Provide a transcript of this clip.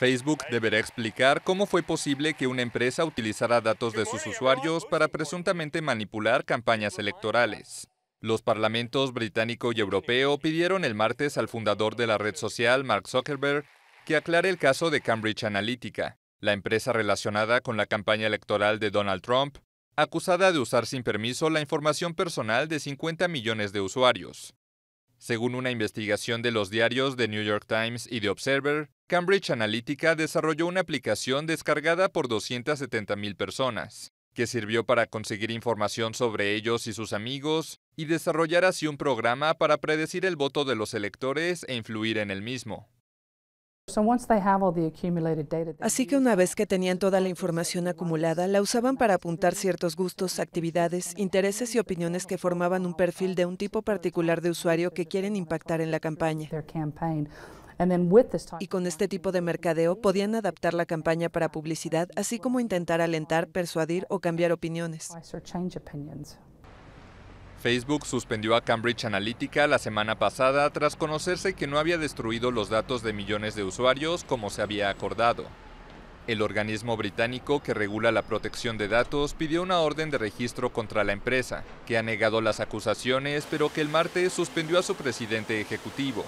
Facebook deberá explicar cómo fue posible que una empresa utilizara datos de sus usuarios para presuntamente manipular campañas electorales. Los parlamentos británico y europeo pidieron el martes al fundador de la red social, Mark Zuckerberg, que aclare el caso de Cambridge Analytica, la empresa relacionada con la campaña electoral de Donald Trump, acusada de usar sin permiso la información personal de 50 millones de usuarios. Según una investigación de los diarios The New York Times y The Observer, Cambridge Analytica desarrolló una aplicación descargada por 270.000 personas, que sirvió para conseguir información sobre ellos y sus amigos y desarrollar así un programa para predecir el voto de los electores e influir en el mismo. Así que una vez que tenían toda la información acumulada, la usaban para apuntar ciertos gustos, actividades, intereses y opiniones que formaban un perfil de un tipo particular de usuario que quieren impactar en la campaña. Y con este tipo de mercadeo podían adaptar la campaña para publicidad, así como intentar alentar, persuadir o cambiar opiniones. Facebook suspendió a Cambridge Analytica la semana pasada tras conocerse que no había destruido los datos de millones de usuarios como se había acordado. El organismo británico que regula la protección de datos pidió una orden de registro contra la empresa, que ha negado las acusaciones pero que el martes suspendió a su presidente ejecutivo,